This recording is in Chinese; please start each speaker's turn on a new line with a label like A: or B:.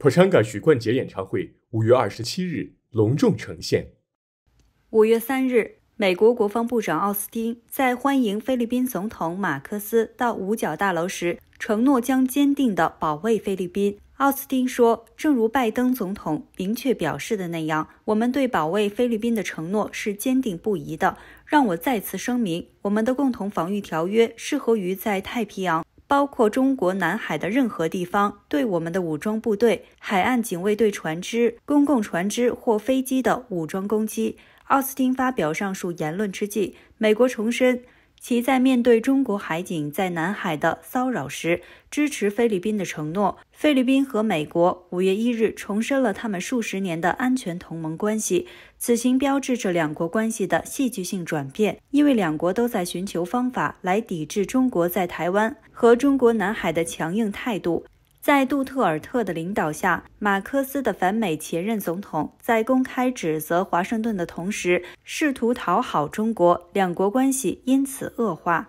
A: 普山嘎许冠杰演唱会五月二十七日隆重呈现。
B: 五月三日，美国国防部长奥斯汀在欢迎菲律宾总统马克思到五角大楼时，承诺将坚定地保卫菲律宾。奥斯汀说：“正如拜登总统明确表示的那样，我们对保卫菲律宾的承诺是坚定不移的。让我再次声明，我们的共同防御条约适合于在太平洋。”包括中国南海的任何地方，对我们的武装部队、海岸警卫队、船只、公共船只或飞机的武装攻击。奥斯汀发表上述言论之际，美国重申。其在面对中国海警在南海的骚扰时，支持菲律宾的承诺。菲律宾和美国五月一日重申了他们数十年的安全同盟关系。此行标志着两国关系的戏剧性转变，因为两国都在寻求方法来抵制中国在台湾和中国南海的强硬态度。在杜特尔特的领导下，马克思的反美前任总统在公开指责华盛顿的同时，试图讨好中国，
A: 两国关系因此恶化。